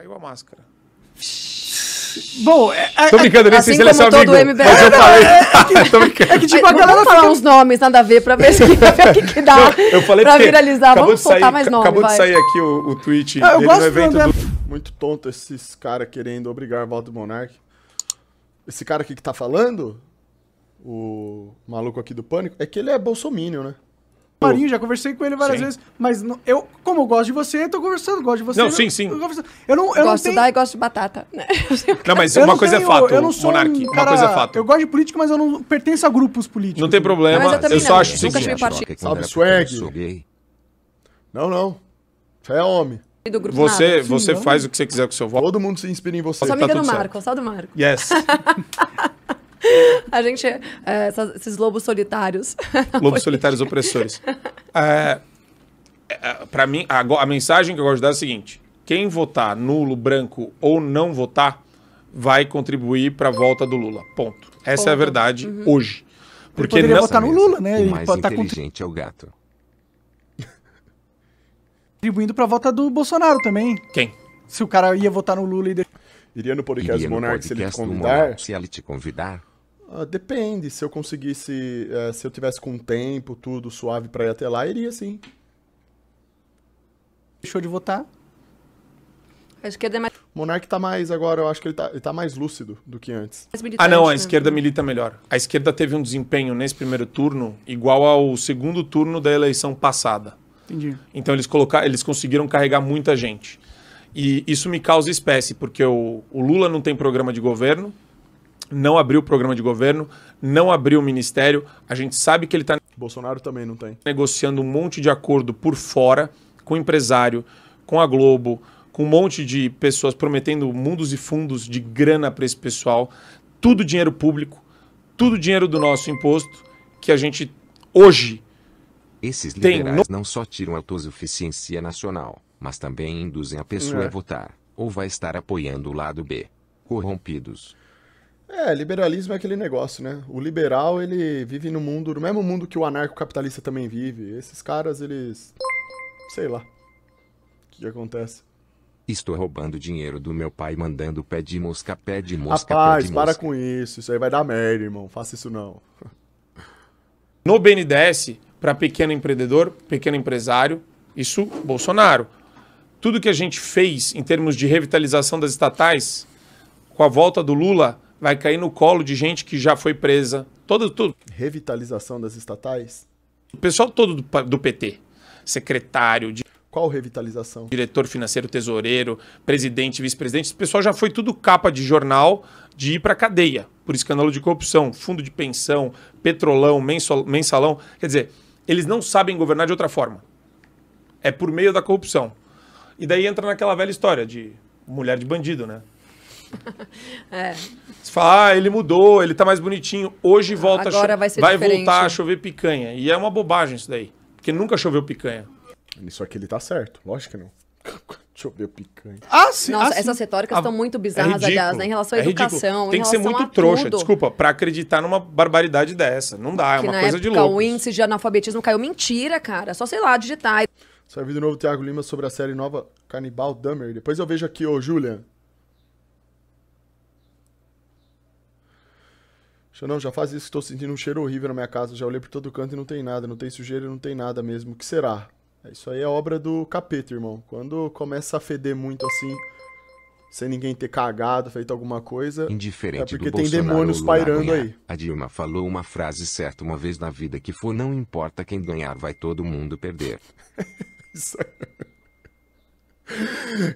caiu a máscara. Bom, é, é tô brincando, é, nem assim sei se ele é seu amigo, MBL, mas eu falei. É, é que, tô brincando. É que tipo, a galera vamos falar uns nomes, nada a ver, pra ver o que, que dá eu falei pra viralizar. Vamos soltar sair, mais nomes, Acabou vai. de sair aqui o, o tweet ah, dele no evento do... Muito tonto esses caras querendo obrigar Valdo Monark. Esse cara aqui que tá falando, o maluco aqui do Pânico, é que ele é bolsominion, né? Tipo, Marinho, já conversei com ele várias sim. vezes, mas não, eu, como eu gosto de você, tô conversando, gosto de você. Não, sim, sim. Eu, eu não, eu gosto não tenho... de dar e gosto de batata. Né? não, mas uma coisa é tenho, é fato, eu não sou monarque, um cara, uma coisa é fato. Eu gosto de política, mas eu não pertenço a grupos políticos. Não tem problema, não, eu, eu só acho o seguinte. Salve, swag. Não, não. Você é homem. você assim, você faz o que você quiser com o seu voto. Todo mundo se inspira em você. Só me tá engano Marco, certo. só do Marco. Yes. A gente. É, essas, esses lobos solitários. Lobos solitários opressores. É, é, para mim, a, a, mensagem que eu gosto de dar é a seguinte: quem votar nulo, branco ou não votar vai contribuir para a volta do Lula. Ponto. Essa Ponto. é a verdade uhum. hoje. Porque ele poderia votar no Lula, né? O ele pode tá inteligente é o gato. Contribuindo para a volta do Bolsonaro também. Quem? Se o cara ia votar no Lula e Iria no podcast Iria no podcast se, ele te convidar. se ele te convidar. Uh, depende, se eu conseguisse, uh, se eu tivesse com tempo, tudo suave para ir até lá, iria sim. Deixou de votar? A esquerda é mais... O Monark tá mais agora, eu acho que ele tá, ele tá mais lúcido do que antes. Ah não, a né? esquerda milita melhor. A esquerda teve um desempenho nesse primeiro turno igual ao segundo turno da eleição passada. Entendi. Então eles, colocar, eles conseguiram carregar muita gente. E isso me causa espécie, porque o, o Lula não tem programa de governo, não abriu o programa de governo, não abriu o ministério. A gente sabe que ele está. Bolsonaro também não tem. Negociando um monte de acordo por fora com o empresário, com a Globo, com um monte de pessoas prometendo mundos e fundos de grana para esse pessoal. Tudo dinheiro público, tudo dinheiro do nosso imposto que a gente hoje. Esses liberais no... não só tiram a autossuficiência nacional, mas também induzem a pessoa é. a votar, ou vai estar apoiando o lado B. Corrompidos. É, liberalismo é aquele negócio, né? O liberal, ele vive no mundo, no mesmo mundo que o anarcocapitalista também vive. Esses caras, eles. sei lá. O que, que acontece? Estou roubando dinheiro do meu pai mandando pé de mosca, pé de mosca. Rapaz, pé de para mosca. com isso. Isso aí vai dar merda, irmão. Faça isso não. No BNDES, para pequeno empreendedor, pequeno empresário, isso Bolsonaro. Tudo que a gente fez em termos de revitalização das estatais, com a volta do Lula, vai cair no colo de gente que já foi presa. Todo, tudo. Revitalização das estatais? O pessoal todo do, do PT. Secretário de. Qual revitalização? Diretor financeiro, tesoureiro, presidente, vice-presidente. Esse pessoal já foi tudo capa de jornal de ir para cadeia por escândalo de corrupção, fundo de pensão, petrolão, mensalão. Quer dizer, eles não sabem governar de outra forma. É por meio da corrupção. E daí entra naquela velha história de mulher de bandido, né? é. Você fala, ah, ele mudou, ele tá mais bonitinho. Hoje volta Agora vai, ser vai voltar a chover picanha. E é uma bobagem isso daí. Porque nunca choveu picanha. Isso aqui ele tá certo, lógico que não. chover picanha. Ah, sim. Nossa, ah, sim. essas retóricas estão ah, muito é bizarras, é aliás, né? em relação à é educação. Tem que ser muito trouxa, tudo. desculpa, para acreditar numa barbaridade dessa. Não dá, é uma coisa época, de louco. O índice de analfabetismo caiu mentira, cara. Só sei lá, digitar. Saiu é vídeo novo Thiago Lima sobre a série nova Canibal Dummer. Depois eu vejo aqui, ô Julian. Deixa não, já faz isso, estou sentindo um cheiro horrível na minha casa, já olhei por todo canto e não tem nada, não tem sujeira, não tem nada mesmo, o que será? É, isso aí é obra do capeta, irmão. Quando começa a feder muito assim, sem ninguém ter cagado, feito alguma coisa, Indiferente é porque tem Bolsonaro demônios pairando aí. A Dilma falou uma frase certa uma vez na vida que foi não importa quem ganhar, vai todo mundo perder. Isso aí.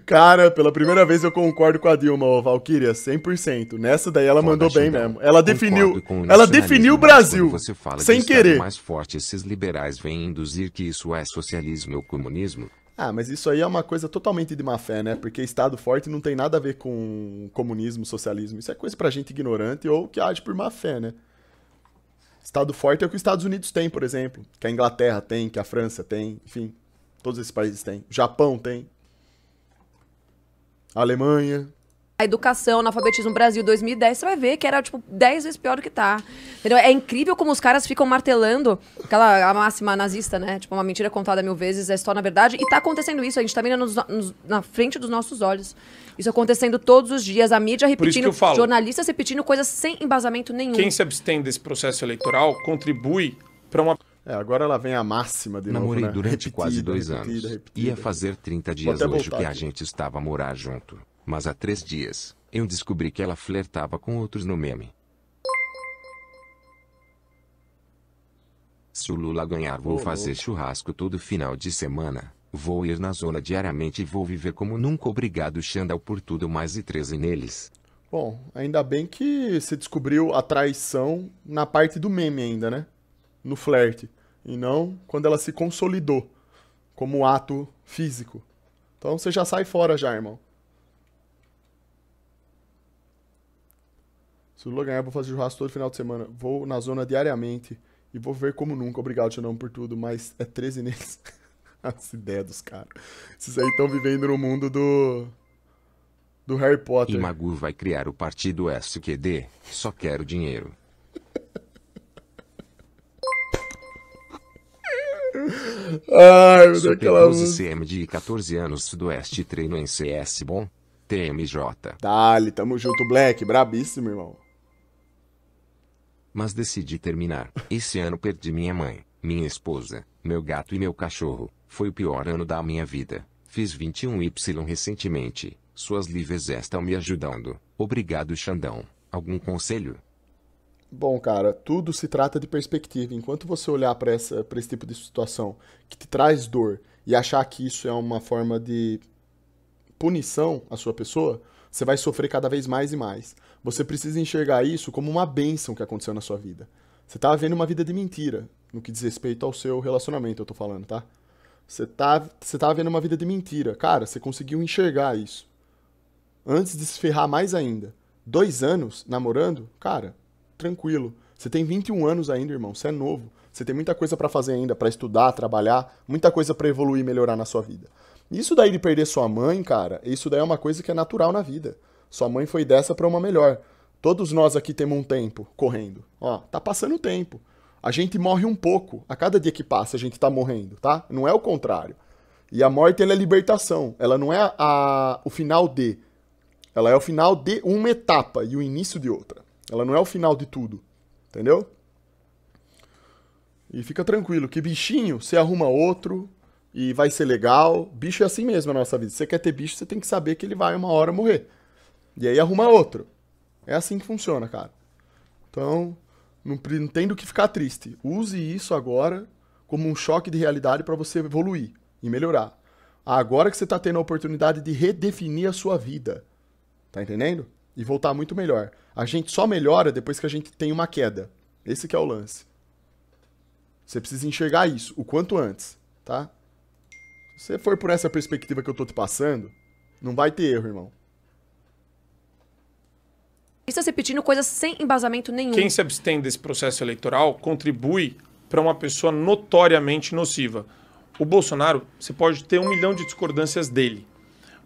Cara, pela primeira vez eu concordo com a Dilma, ô Valkyria, 100%. Nessa daí ela Foda mandou bem mesmo. Ela definiu, ela definiu o Brasil. Você fala sem que querer. mais forte esses liberais vêm induzir que isso é socialismo ou comunismo. Ah, mas isso aí é uma coisa totalmente de má fé, né? Porque Estado forte não tem nada a ver com comunismo, socialismo. Isso é coisa pra gente ignorante ou que age por má fé, né? Estado forte é o que os Estados Unidos tem, por exemplo. Que a Inglaterra tem, que a França tem, enfim. Todos esses países têm. O Japão tem. Alemanha. A educação, analfabetismo Brasil 2010, você vai ver que era, tipo, 10 vezes pior do que tá. Entendeu? É incrível como os caras ficam martelando aquela a máxima nazista, né? Tipo, uma mentira contada mil vezes é só na verdade. E tá acontecendo isso, a gente tá vendo nos, nos, na frente dos nossos olhos. Isso acontecendo todos os dias, a mídia repetindo, jornalistas repetindo coisas sem embasamento nenhum. Quem se abstém desse processo eleitoral contribui para uma é, agora ela vem a máxima de Namorei novo, né? durante repetida, quase dois repetida, anos. Repetida, Ia fazer 30 dias hoje que aqui. a gente estava a morar junto. Mas há três dias, eu descobri que ela flertava com outros no meme. Se o Lula ganhar, vou fazer churrasco todo final de semana. Vou ir na zona diariamente e vou viver como nunca. Obrigado, Xandal, por tudo mais e 13 neles. Bom, ainda bem que se descobriu a traição na parte do meme ainda, né? no flerte, e não quando ela se consolidou como ato físico. Então você já sai fora já, irmão. Se o ganhar, vou fazer churrasco todo final de semana. Vou na zona diariamente e vou ver como nunca. Obrigado, não por tudo, mas é 13 neles. As ideias dos caras. Esses aí estão vivendo no mundo do do Harry Potter. e Magu vai criar o partido SQD. Só quero dinheiro. Ai, meu Deus, aquela CM de 14 anos sudoeste treino em CS Bom. TMJ. Dale, tamo junto, Black. Brabíssimo, irmão. Mas decidi terminar. Esse ano perdi minha mãe, minha esposa, meu gato e meu cachorro. Foi o pior ano da minha vida. Fiz 21Y recentemente. Suas livres estão me ajudando. Obrigado, Xandão. Algum conselho? Bom, cara, tudo se trata de perspectiva. Enquanto você olhar para esse tipo de situação que te traz dor e achar que isso é uma forma de punição à sua pessoa, você vai sofrer cada vez mais e mais. Você precisa enxergar isso como uma bênção que aconteceu na sua vida. Você tava tá vendo uma vida de mentira, no que diz respeito ao seu relacionamento, eu tô falando, tá? Você tá, você tá vendo uma vida de mentira. Cara, você conseguiu enxergar isso. Antes de se ferrar mais ainda. Dois anos namorando, cara, tranquilo. Você tem 21 anos ainda, irmão, você é novo. Você tem muita coisa para fazer ainda, para estudar, trabalhar, muita coisa para evoluir e melhorar na sua vida. Isso daí de perder sua mãe, cara, isso daí é uma coisa que é natural na vida. Sua mãe foi dessa para uma melhor. Todos nós aqui temos um tempo correndo. Ó, tá passando o tempo. A gente morre um pouco. A cada dia que passa, a gente tá morrendo, tá? Não é o contrário. E a morte, ela é libertação. Ela não é a, o final de. Ela é o final de uma etapa e o início de outra. Ela não é o final de tudo. Entendeu? E fica tranquilo, que bichinho, você arruma outro e vai ser legal. Bicho é assim mesmo na nossa vida. você quer ter bicho, você tem que saber que ele vai uma hora morrer. E aí arruma outro. É assim que funciona, cara. Então, não, não tem do que ficar triste. Use isso agora como um choque de realidade para você evoluir e melhorar. Agora que você está tendo a oportunidade de redefinir a sua vida. Tá entendendo? e voltar muito melhor. A gente só melhora depois que a gente tem uma queda. Esse que é o lance. Você precisa enxergar isso o quanto antes, tá? Se você for por essa perspectiva que eu tô te passando, não vai ter erro, irmão. Está repetindo coisas sem embasamento nenhum. Quem se abstém desse processo eleitoral contribui para uma pessoa notoriamente nociva. O Bolsonaro, você pode ter um milhão de discordâncias dele,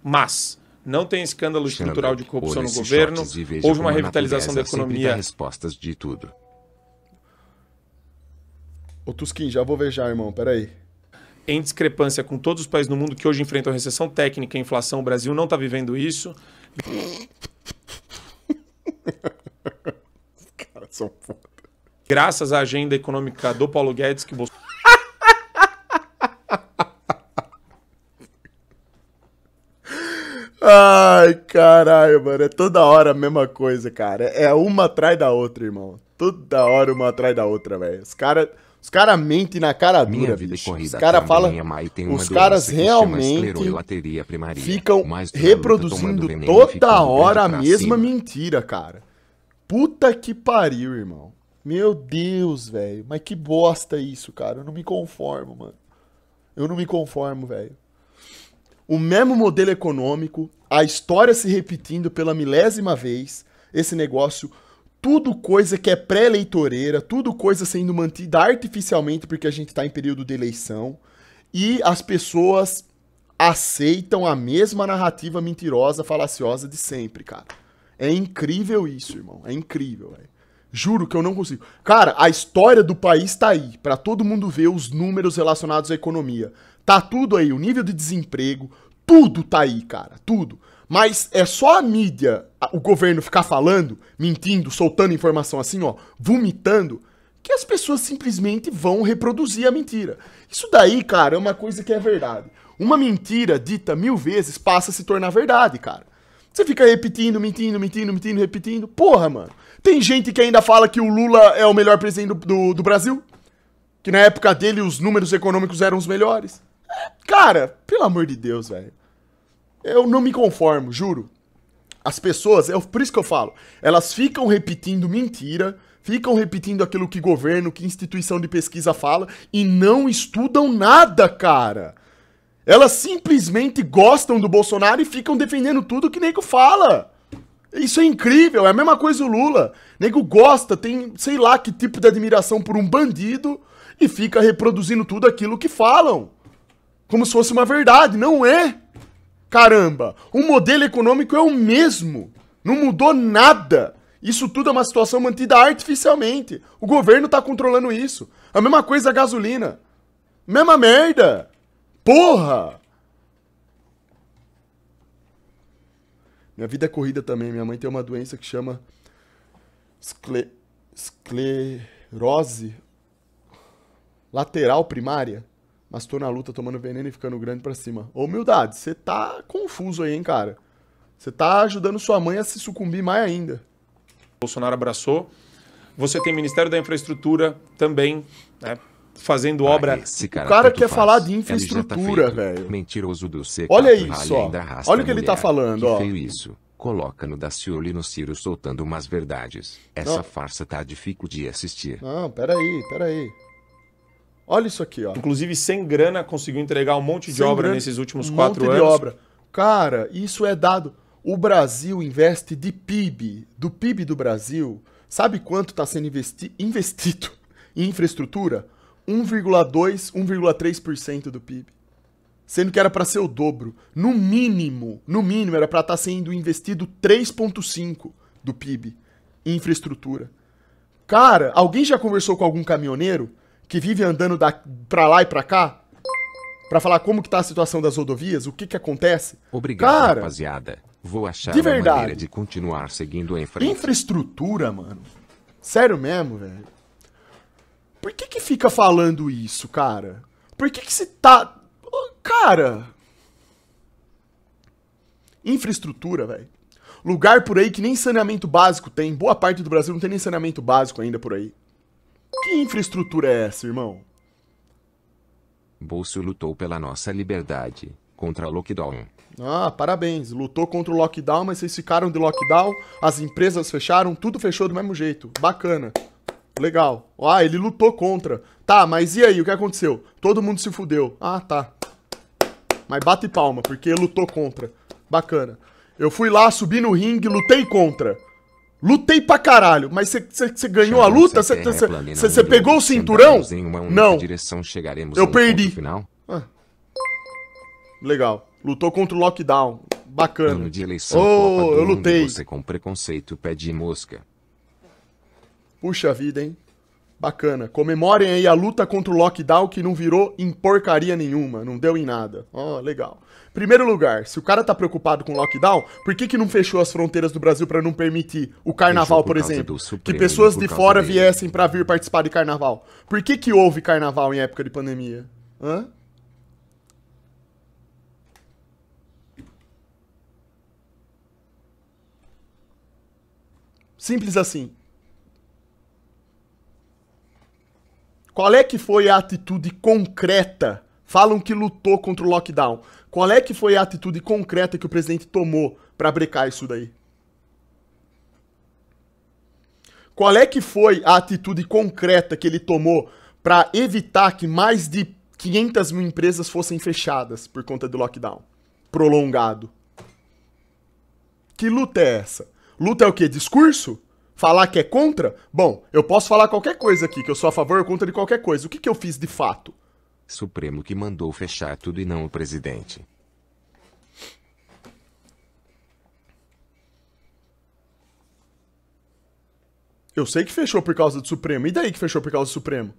mas não tem escândalo estrutural de corrupção no governo, houve uma revitalização da economia. respostas de tudo. Ô Tusquim, já vou vejar, irmão, peraí. Em discrepância com todos os países no mundo que hoje enfrentam recessão técnica e inflação, o Brasil não está vivendo isso. Os caras são foda. Graças à agenda econômica do Paulo Guedes, que Bolsonaro. Ai, caralho, mano. É toda hora a mesma coisa, cara. É uma atrás da outra, irmão. Toda hora uma atrás da outra, velho. Os caras. Os cara mentem na cara dura, Minha vida é bicho. Os caras falam. Os caras realmente ficam reproduzindo toda hora a mesma cima. mentira, cara. Puta que pariu, irmão. Meu Deus, velho. Mas que bosta isso, cara. Eu não me conformo, mano. Eu não me conformo, velho o mesmo modelo econômico, a história se repetindo pela milésima vez, esse negócio, tudo coisa que é pré-eleitoreira, tudo coisa sendo mantida artificialmente porque a gente está em período de eleição, e as pessoas aceitam a mesma narrativa mentirosa, falaciosa de sempre, cara. É incrível isso, irmão. É incrível, velho. Juro que eu não consigo. Cara, a história do país tá aí, para todo mundo ver os números relacionados à economia. Tá tudo aí, o nível de desemprego, tudo tá aí, cara, tudo. Mas é só a mídia, o governo ficar falando, mentindo, soltando informação assim, ó, vomitando, que as pessoas simplesmente vão reproduzir a mentira. Isso daí, cara, é uma coisa que é verdade. Uma mentira dita mil vezes passa a se tornar verdade, cara. Você fica repetindo, mentindo, mentindo, mentindo, repetindo. Porra, mano. Tem gente que ainda fala que o Lula é o melhor presidente do, do, do Brasil. Que na época dele os números econômicos eram os melhores. Cara, pelo amor de Deus, velho. Eu não me conformo, juro. As pessoas, é por isso que eu falo, elas ficam repetindo mentira, ficam repetindo aquilo que governo, que instituição de pesquisa fala e não estudam nada, cara. Elas simplesmente gostam do Bolsonaro e ficam defendendo tudo que nego fala. Isso é incrível, é a mesma coisa o Lula. Nego gosta, tem sei lá que tipo de admiração por um bandido e fica reproduzindo tudo aquilo que falam como se fosse uma verdade. Não é. Caramba, o modelo econômico é o mesmo. Não mudou nada. Isso tudo é uma situação mantida artificialmente. O governo está controlando isso. A mesma coisa a gasolina. Mesma merda. Porra! Minha vida é corrida também. Minha mãe tem uma doença que chama escle... esclerose lateral primária. Mas tô na luta, tomando veneno e ficando grande pra cima. Ô, humildade, você tá confuso aí, hein, cara. Você tá ajudando sua mãe a se sucumbir mais ainda. Bolsonaro abraçou. Você tem Ministério da Infraestrutura também, né? Fazendo ah, obra. Esse cara o cara quer faz. falar de infraestrutura, tá velho. Mentiroso do C4 Olha isso, ó. Olha o que ele tá falando, ó. Feio isso coloca no Daciolo e no Ciro soltando umas verdades. Essa não. farsa tá difícil de assistir. Não, peraí, peraí. Olha isso aqui, ó. Inclusive, sem grana, conseguiu entregar um monte de sem obra grana, nesses últimos um quatro monte anos. De obra. Cara, isso é dado. O Brasil investe de PIB, do PIB do Brasil. Sabe quanto está sendo investi investido em infraestrutura? 1,2, 1,3% do PIB. Sendo que era para ser o dobro. No mínimo, no mínimo, era para estar tá sendo investido 3,5% do PIB em infraestrutura. Cara, alguém já conversou com algum caminhoneiro que vive andando da, pra lá e pra cá, para falar como que tá a situação das rodovias, o que que acontece. Obrigado, Cara, rapaziada. Vou achar de verdade. maneira de continuar seguindo em frente. Infraestrutura, mano. Sério mesmo, velho. Por que que fica falando isso, cara? Por que que se tá... Cara... Infraestrutura, velho. Lugar por aí que nem saneamento básico tem. Boa parte do Brasil não tem nem saneamento básico ainda por aí. Que infraestrutura é essa, irmão? Bolso lutou pela nossa liberdade contra o lockdown. Ah, parabéns. Lutou contra o lockdown, mas vocês ficaram de lockdown, as empresas fecharam, tudo fechou do mesmo jeito. Bacana. Legal. Ah, ele lutou contra. Tá, mas e aí, o que aconteceu? Todo mundo se fudeu. Ah, tá. Mas bate palma, porque lutou contra. Bacana. Eu fui lá, subi no ringue, lutei contra. Lutei pra caralho, mas você ganhou a luta? Você pegou o cinturão? Não. Direção, chegaremos eu perdi. Final? Ah. Legal. Lutou contra o lockdown. Bacana. de eleição, oh, eu mundo, lutei. Você com preconceito mosca. Puxa vida, hein? Bacana. Comemorem aí a luta contra o lockdown que não virou em porcaria nenhuma, não deu em nada. Ó, oh, legal. Primeiro lugar, se o cara tá preocupado com lockdown, por que que não fechou as fronteiras do Brasil para não permitir o carnaval, por, por exemplo? que pessoas de fora dele. viessem para vir participar de carnaval. Por que que houve carnaval em época de pandemia? Hã? Simples assim. Qual é que foi a atitude concreta? Falam que lutou contra o lockdown. Qual é que foi a atitude concreta que o presidente tomou para brecar isso daí? Qual é que foi a atitude concreta que ele tomou para evitar que mais de 500 mil empresas fossem fechadas por conta do lockdown prolongado? Que luta é essa? Luta é o quê? Discurso? falar que é contra? Bom, eu posso falar qualquer coisa aqui, que eu sou a favor ou contra de qualquer coisa. O que, que eu fiz de fato? Supremo que mandou fechar tudo e não o presidente. Eu sei que fechou por causa do Supremo. E daí que fechou por causa do Supremo?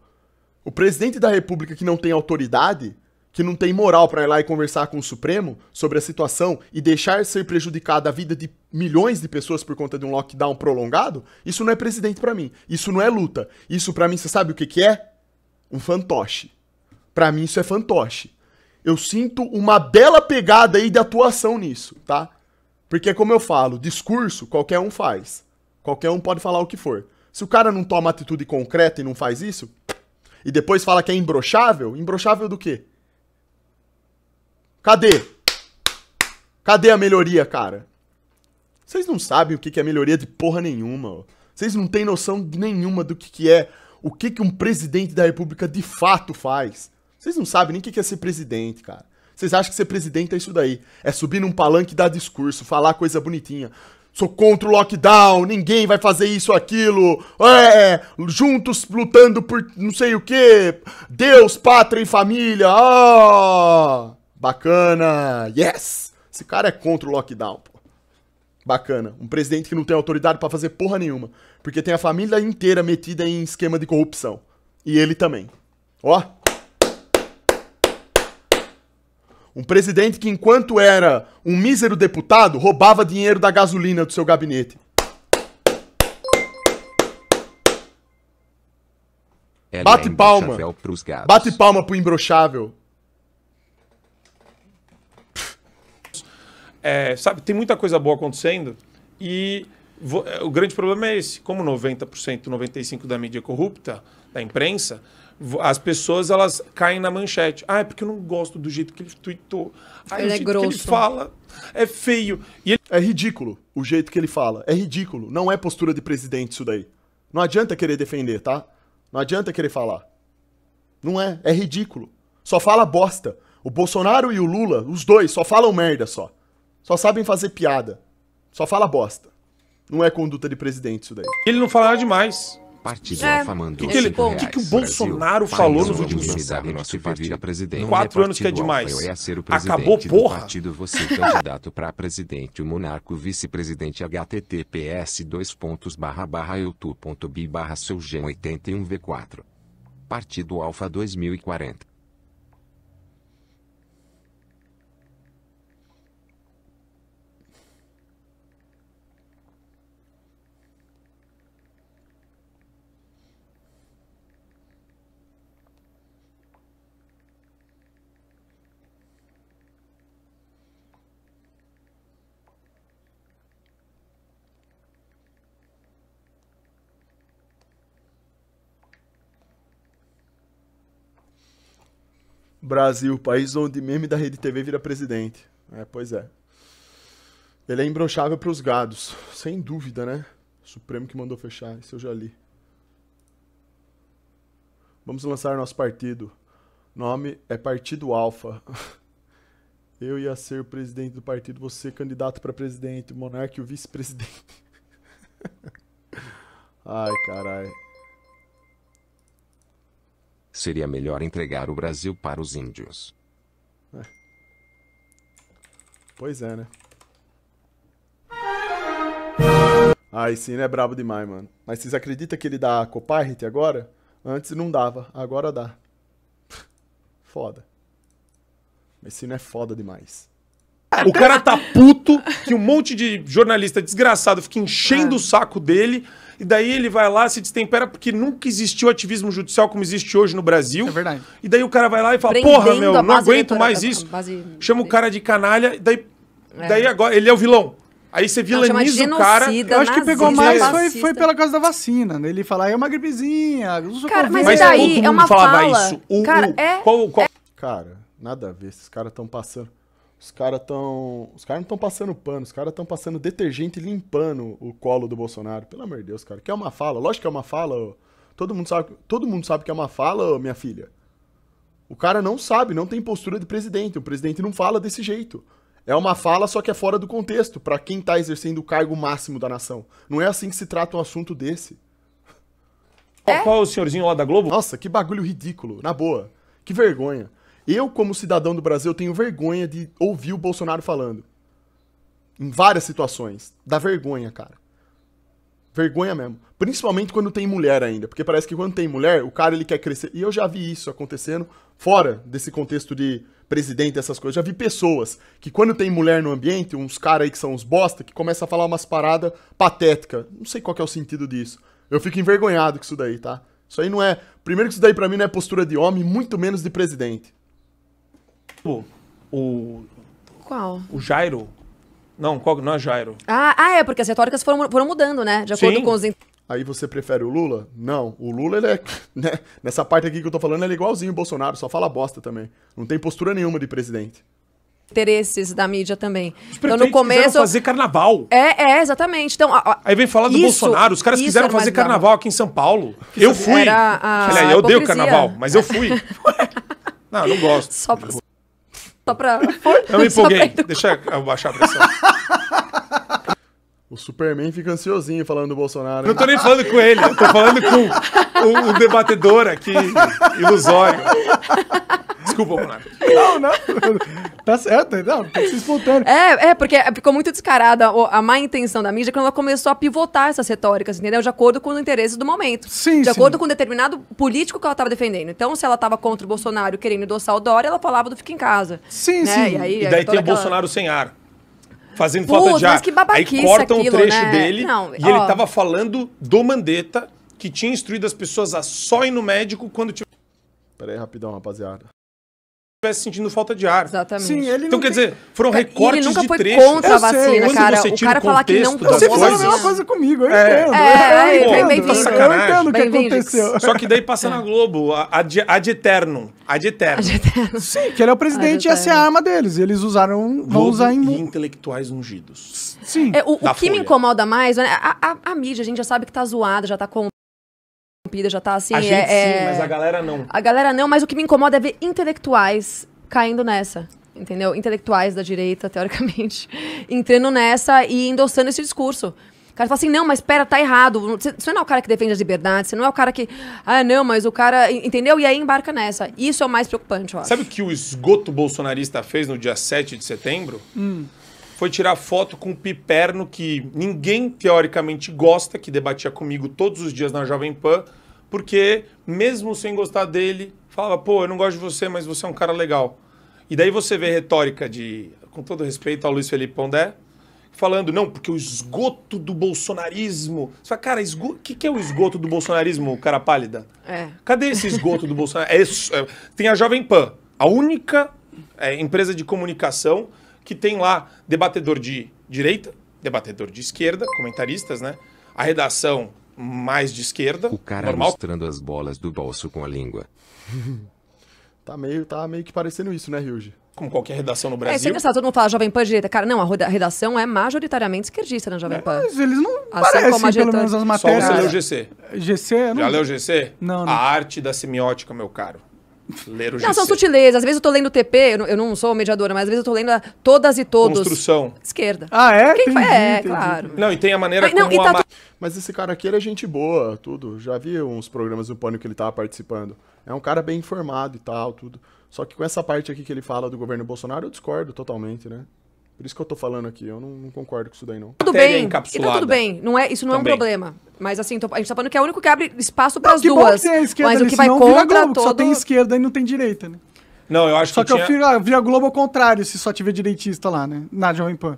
O presidente da República que não tem autoridade que não tem moral para ir lá e conversar com o Supremo sobre a situação e deixar ser prejudicada a vida de milhões de pessoas por conta de um lockdown prolongado, isso não é presidente para mim. Isso não é luta. Isso para mim, você sabe o que, que é? Um fantoche. Para mim isso é fantoche. Eu sinto uma bela pegada aí de atuação nisso, tá? Porque como eu falo, discurso qualquer um faz. Qualquer um pode falar o que for. Se o cara não toma atitude concreta e não faz isso, e depois fala que é imbrochável, imbrochável do quê? Cadê? Cadê a melhoria, cara? Vocês não sabem o que é melhoria de porra nenhuma. Vocês não têm noção nenhuma do que, é, o que, um presidente da república de fato faz. Vocês não sabem nem o que, é ser presidente, cara. Vocês acham que ser presidente é isso daí. É subir num palanque e dar discurso, falar coisa bonitinha. Sou contra o lockdown, ninguém vai fazer isso, aquilo. É, é juntos lutando por não sei o que. Deus, pátria e família. Ah! Oh! Bacana! Yes! Esse cara é contra o lockdown, pô. Bacana. Um presidente que não tem autoridade para fazer porra nenhuma. Porque tem a família inteira metida em esquema de corrupção. E ele também. Ó. Um presidente que, enquanto era um mísero deputado, roubava dinheiro da gasolina do seu gabinete. Ele é Bate é palma. Bate palma pro imbrochável. É, sabe, tem muita coisa boa acontecendo e é, o grande problema é esse. Como 90%, 95% da mídia é corrupta, da imprensa, as pessoas elas caem na manchete. Ah, é porque eu não gosto do jeito que ele tweetou. Ah, ele é grosso. ele fala é feio. Ele... É ridículo o jeito que ele fala. É ridículo. Não é postura de presidente isso daí. Não adianta querer defender, tá? Não adianta querer falar. Não é. É ridículo. Só fala bosta. O Bolsonaro e o Lula, os dois, só falam merda só. Só sabem fazer piada. Só fala bosta. Não é conduta de presidente isso daí. Ele não fala nada demais. Partido é. Alfa mandou que que ele, O que, que o Bolsonaro Brasil, falou nos últimos anos? Presidente. Quatro é anos que é demais. É Acabou, porra. Partido você candidato para presidente, o monarco vice-presidente https dois pontos barra barra youtube.bi barra seu 81 v4. Partido Alfa 2040. Brasil, país onde meme da Rede TV vira presidente. É, pois é. Ele é imbrochável para os gados, sem dúvida, né? Supremo que mandou fechar, isso eu já li. Vamos lançar nosso partido. Nome é Partido Alfa. Eu ia ser o presidente do partido, você candidato para presidente, monarca e o vice-presidente. Ai, caralho. Seria melhor entregar o Brasil para os índios. É. Pois é, né? Aí sim, é brabo demais, mano. Mas vocês acreditam que ele dá copyright agora? Antes não dava, agora dá. foda. Mas sim, é foda demais. O cara tá puto que um monte de jornalista desgraçado fica enchendo o é. saco dele. E daí ele vai lá, se destempera, porque nunca existiu ativismo judicial como existe hoje no Brasil. É verdade. E daí o cara vai lá e fala, Prendendo porra, meu, não aguento mais isso. base... Chama o cara de canalha, e daí, é. daí agora ele é o vilão. Aí você vilaniza não, o cara. Eu acho que pegou mais foi, foi, pela causa da vacina. Né? Ele fala, ah, é uma gripezinha. Cara, mas, mas daí todo é mundo é uma falava fala. isso. O, cara, o, é, qual, qual... É... cara, nada a ver. Esses caras estão passando. Os caras estão. Os caras não estão passando pano, os caras estão passando detergente limpando o colo do Bolsonaro. Pelo amor de Deus, cara. Que é uma fala. Lógico que é uma fala. Todo mundo sabe, todo mundo sabe que é uma fala, minha filha. O cara não sabe, não tem postura de presidente. O presidente não fala desse jeito. É uma fala, só que é fora do contexto, para quem tá exercendo o cargo máximo da nação. Não é assim que se trata um assunto desse. É? Qual é o senhorzinho lá da Globo? Nossa, que bagulho ridículo, na boa. Que vergonha. Eu, como cidadão do Brasil, tenho vergonha de ouvir o Bolsonaro falando. Em várias situações. Dá vergonha, cara. Vergonha mesmo. Principalmente quando tem mulher ainda. Porque parece que quando tem mulher, o cara ele quer crescer. E eu já vi isso acontecendo fora desse contexto de presidente, essas coisas. Já vi pessoas que quando tem mulher no ambiente, uns caras aí que são uns bosta, que começa a falar umas paradas patéticas. Não sei qual é o sentido disso. Eu fico envergonhado com isso daí, tá? Isso aí não é. Primeiro que isso daí pra mim não é postura de homem, muito menos de presidente. Tipo, o. Qual? O Jairo. Não, qual, não é Jairo. Ah, ah, é, porque as retóricas foram, foram mudando, né? De acordo Sim. com os. Aí você prefere o Lula? Não. O Lula, ele é. Né? Nessa parte aqui que eu tô falando, ele é igualzinho o Bolsonaro, só fala bosta também. Não tem postura nenhuma de presidente interesses da mídia também. Os então, no começo fazer carnaval. É, é exatamente. Então, a, a... aí vem falar do isso, Bolsonaro, os caras quiseram é fazer carnaval aqui em São Paulo. Eu fui. Era a... Olha, eu dei o carnaval, mas eu fui. não, não gosto. Só pra... Só pra. Eu me empolguei. Deixa eu baixar a pressão. O Superman fica ansiosinho falando do Bolsonaro. Hein? Não tô nem falando com ele, eu tô falando com o, o debatedor aqui, ilusório. Desculpa, Monaco. Não, não. Tá certo, não, tem que ser espontâneo. É, é, porque ficou muito descarada a má intenção da mídia quando ela começou a pivotar essas retóricas, entendeu? De acordo com os interesses do momento. Sim, De acordo com um determinado político que ela estava defendendo. Então, se ela estava contra o Bolsonaro querendo endossar o Dória, ela falava do fica em casa. Sim, né? sim. E, aí, e daí tem o aquela... Bolsonaro sem ar. Fazendo falta de ar. Mas que aí cortam aquilo, o trecho né? dele não, e ó. ele estava falando do Mandetta, que tinha instruído as pessoas a só ir no médico quando tinha. Pera aí, rapidão, rapaziada estivesse sentindo falta de ar. Exatamente. Sim, ele então, quer tem... dizer, foram recortes de Ele nunca foi contra a vacina, cara. O cara falar que não se Você fez a mesma coisa comigo, eu é. entendo. É, eu é, entendo, bem, bem, tá eu eu entendo o que aconteceu. Só que daí passa na Globo, ad, ad eternum. Ad eterno. Ad eterno. Sim, que ele é o presidente e essa é a arma deles. Eles usaram, vão usar em... intelectuais ungidos. Sim. É, o, que me incomoda mais, né, a mídia, a gente já sabe que tá zoada, já tá com já tá assim. A gente é, é sim, é... mas a galera não. A galera não, mas o que me incomoda é ver intelectuais caindo nessa. Entendeu? Intelectuais da direita, teoricamente, entrando nessa e endossando esse discurso. O cara fala assim: não, mas pera, tá errado. Você, não é o cara que defende as liberdades, você não é o cara que. Ah, não, mas o cara. Entendeu? E aí embarca nessa. Isso é o mais preocupante, eu acho. Sabe o que o esgoto bolsonarista fez no dia 7 de setembro? Hum foi tirar foto com o Piperno, que ninguém teoricamente gosta, que debatia comigo todos os dias na Jovem Pan, porque mesmo sem gostar dele, falava, pô, eu não gosto de você, mas você é um cara legal. E daí você vê retórica de, com todo respeito ao Luiz Felipe Pondé, falando, não, porque o esgoto do bolsonarismo. Você fala, cara, o que, que é o esgoto do bolsonarismo, cara pálida? É. Cadê esse esgoto do bolsonarismo? É isso, é, tem a Jovem Pan, a única é, empresa de comunicação que tem lá debatedor de direita, debatedor de esquerda, comentaristas, né? A redação mais de esquerda. O cara normal. mostrando as bolas do bolso com a língua. tá, meio, tá meio que parecendo isso, né, Ryuji? Como qualquer redação no é, é Brasil. É, sempre está, todo mundo fala Jovem Pan direita. Cara, não, a redação é majoritariamente esquerdista na né, Jovem é, Pan. Mas eles não assim parecem, como a pelo menos as matérias. Só você leu o GC. GC? Não... Já leu o GC? Não, não. A arte da semiótica, meu caro. Ler o não, são sutilezas. Às vezes eu tô lendo TP, eu não, eu não sou mediadora, mas às vezes eu tô lendo a todas e todos. Construção. Esquerda. Ah, é? Quem entendi, É, entendi. claro. Não, e tem a maneira mas, como... Não, tá a... tu... Mas esse cara aqui, ele é gente boa, tudo. Já vi uns programas do Pânico que ele tava participando. É um cara bem informado e tal, tudo. Só que com essa parte aqui que ele fala do governo Bolsonaro, eu discordo totalmente, né? Por isso que eu tô falando aqui, eu não, não concordo com isso daí, não. Tudo bem, então tudo bem, não é, isso não Também. é um problema. Mas assim, tô, a gente tá falando que é o único que abre espaço pras as duas. tem a esquerda mas ali, o que vai vira contra Globo, que só tem esquerda e não tem direita, né? Não, eu acho Só que, que tinha... eu ah, vira, Globo ao contrário, se só tiver direitista lá, né? Na Jovem Pan.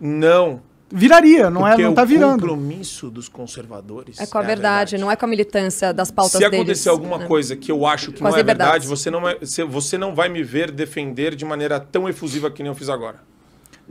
Não, Viraria, não é, Porque é, não tá virando. o compromisso dos conservadores é com a, é a verdade, verdade, não é com a militância das pautas Se acontecer deles, alguma né? coisa que eu acho que com não é verdade, você não, é, você não vai me ver defender de maneira tão efusiva que nem eu fiz agora.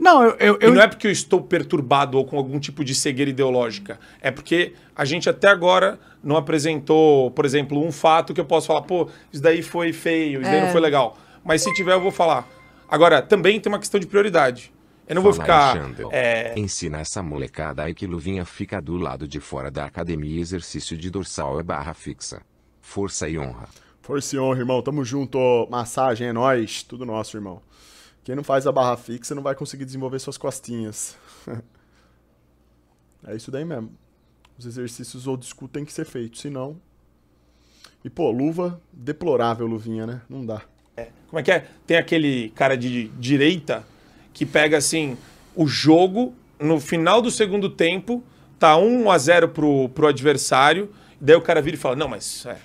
Não, eu, eu, eu, não é porque eu estou perturbado ou com algum tipo de cegueira ideológica. É porque a gente até agora não apresentou, por exemplo, um fato que eu posso falar, pô, isso daí foi feio, isso é. daí não é. foi legal. Mas se tiver, eu vou falar. Agora, também tem uma questão de prioridade. Eu não Fala, vou ficar. Alexandre, é... Ensina essa molecada aí que luvinha fica do lado de fora da academia exercício de dorsal é barra fixa. Força e honra. Força e honra, irmão. Tamo junto. Massagem é nóis. tudo nosso, irmão. Quem não faz a barra fixa não vai conseguir desenvolver suas costinhas. é isso daí mesmo. Os exercícios old school têm que ser feitos, senão... E, pô, luva, deplorável luvinha, né? Não dá. É. Como é que é? Tem aquele cara de direita que pega, assim, o jogo no final do segundo tempo, tá 1 a 0 pro, pro adversário, daí o cara vira e fala, não, mas... É,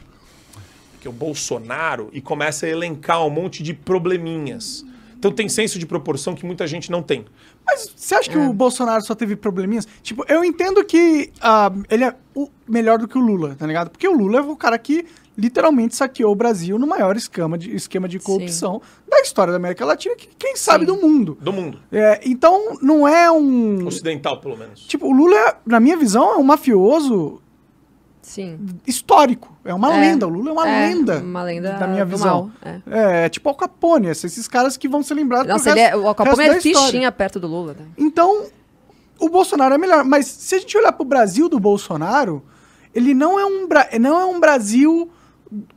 que o Bolsonaro e começa a elencar um monte de probleminhas. Então tem senso de proporção que muita gente não tem. Mas você acha que é. o Bolsonaro só teve probleminhas? Tipo, eu entendo que uh, ele é o melhor do que o Lula, tá ligado? Porque o Lula é o cara que literalmente saqueou o Brasil no maior esquema de, esquema de corrupção Sim. da história da América Latina, que quem sabe Sim. do mundo. Do mundo. É, então não é um. Ocidental, pelo menos. Tipo, o Lula, é, na minha visão, é um mafioso Sim. histórico. É uma é. lenda. O Lula é uma é, lenda. Uma lenda. da minha visão. Mal, é. é. é. tipo Al Capone. Esses caras que vão ser lembrados. Nossa, resto, é, o Al Capone é fichinha perto do Lula. Né? Então, o Bolsonaro é melhor. Mas se a gente olhar para o Brasil do Bolsonaro, ele não é um, não é um Brasil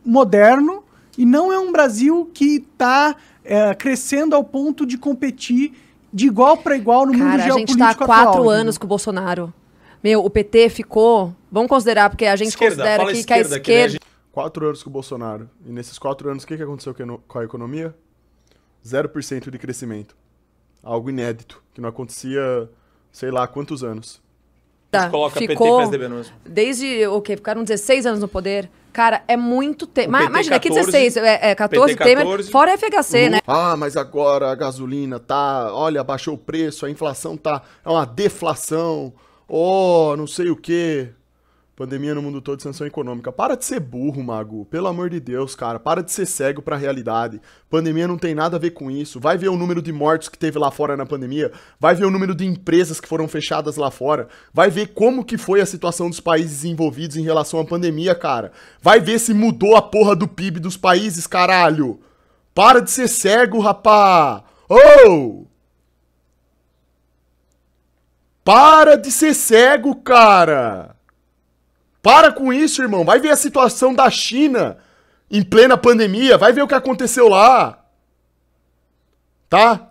moderno e não é um Brasil que está é, crescendo ao ponto de competir de igual para igual no Cara, mundo tá geopolítico atual. a gente está há quatro atual, anos né? com o Bolsonaro. Meu, o PT ficou. Vamos considerar, porque a gente esquerda, considera aqui que a esquerda. Né, que, gente... Quatro anos com o Bolsonaro. E nesses quatro anos, o que, que aconteceu com a economia? 0% de crescimento. Algo inédito, que não acontecia, sei lá, quantos anos. Tá, coloca ficou PT e mesmo. Desde o quê? Ficaram 16 anos no poder. Cara, é muito tempo. Imagina, 14, aqui 16, é, é 14, PT Temer, 14. fora FHC, uhum. né? Ah, mas agora a gasolina tá, olha, baixou o preço, a inflação tá, é uma deflação. Oh, não sei o quê. Pandemia no mundo todo, sanção econômica. Para de ser burro, mago. Pelo amor de Deus, cara. Para de ser cego pra realidade. Pandemia não tem nada a ver com isso. Vai ver o número de mortos que teve lá fora na pandemia. Vai ver o número de empresas que foram fechadas lá fora. Vai ver como que foi a situação dos países envolvidos em relação à pandemia, cara. Vai ver se mudou a porra do PIB dos países, caralho. Para de ser cego, rapá. Oh! Para de ser cego, cara! Para com isso, irmão. Vai ver a situação da China em plena pandemia. Vai ver o que aconteceu lá. Tá?